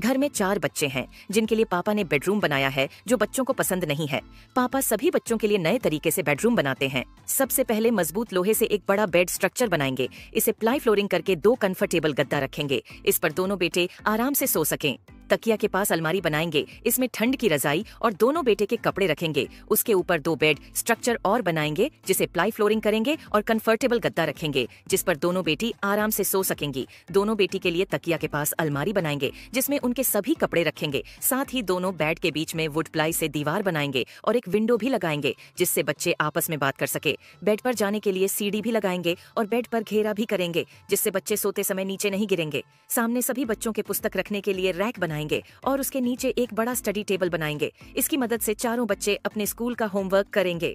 घर में चार बच्चे हैं जिनके लिए पापा ने बेडरूम बनाया है जो बच्चों को पसंद नहीं है पापा सभी बच्चों के लिए नए तरीके से बेडरूम बनाते हैं सबसे पहले मजबूत लोहे से एक बड़ा बेड स्ट्रक्चर बनाएंगे इसे प्लाई फ्लोरिंग करके दो कंफर्टेबल गद्दा रखेंगे इस पर दोनों बेटे आराम से सो सकें तकिया के पास अलमारी बनाएंगे इसमें ठंड की रजाई और दोनों बेटे के कपड़े रखेंगे उसके ऊपर दो बेड स्ट्रक्चर और बनाएंगे जिसे प्लाई फ्लोरिंग करेंगे और कंफर्टेबल गद्दा रखेंगे जिस पर दोनों बेटी आराम से सो सकेंगी दोनों बेटी के लिए तकिया के पास अलमारी बनाएंगे जिसमें उनके सभी कपड़े रखेंगे साथ ही दोनों बेड के बीच में वुड प्लाई से दीवार बनाएंगे और एक विंडो भी लगाएंगे जिससे बच्चे आपस में बात कर सके बेड पर जाने के लिए सीढ़ी भी लगाएंगे और बेड पर घेरा भी करेंगे जिससे बच्चे सोते समय नीचे नहीं गिरेंगे सामने सभी बच्चों के पुस्तक रखने के लिए रैक बनाएंगे बनाएंगे और उसके नीचे एक बड़ा स्टडी टेबल बनाएंगे इसकी मदद से चारों बच्चे अपने स्कूल का होमवर्क करेंगे